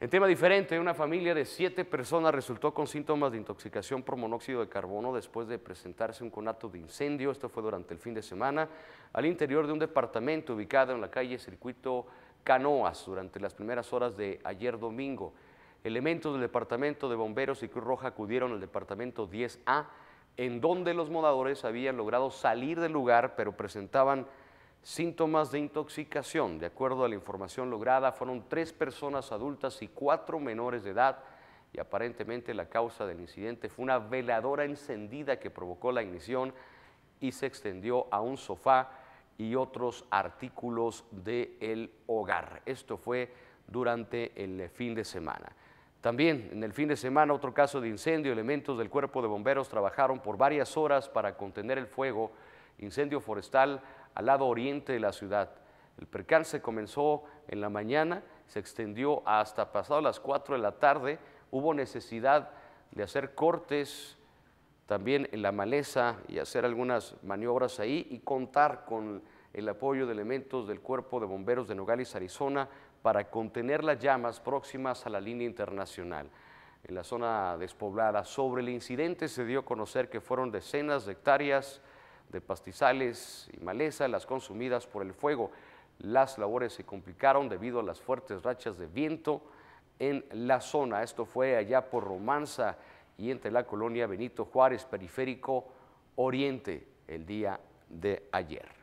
En tema diferente, una familia de siete personas resultó con síntomas de intoxicación por monóxido de carbono después de presentarse un conato de incendio, esto fue durante el fin de semana, al interior de un departamento ubicado en la calle Circuito Canoas durante las primeras horas de ayer domingo. Elementos del Departamento de Bomberos y Cruz Roja acudieron al Departamento 10A, en donde los modadores habían logrado salir del lugar, pero presentaban Síntomas de intoxicación, de acuerdo a la información lograda, fueron tres personas adultas y cuatro menores de edad y aparentemente la causa del incidente fue una veladora encendida que provocó la ignición y se extendió a un sofá y otros artículos del hogar. Esto fue durante el fin de semana. También en el fin de semana otro caso de incendio, elementos del cuerpo de bomberos trabajaron por varias horas para contener el fuego incendio forestal al lado oriente de la ciudad. El percance comenzó en la mañana, se extendió hasta pasado las 4 de la tarde. Hubo necesidad de hacer cortes también en la maleza y hacer algunas maniobras ahí y contar con el apoyo de elementos del Cuerpo de Bomberos de Nogales, Arizona, para contener las llamas próximas a la línea internacional. En la zona despoblada sobre el incidente se dio a conocer que fueron decenas de hectáreas de pastizales y maleza, las consumidas por el fuego. Las labores se complicaron debido a las fuertes rachas de viento en la zona. Esto fue allá por Romanza y entre la colonia Benito Juárez, periférico Oriente, el día de ayer.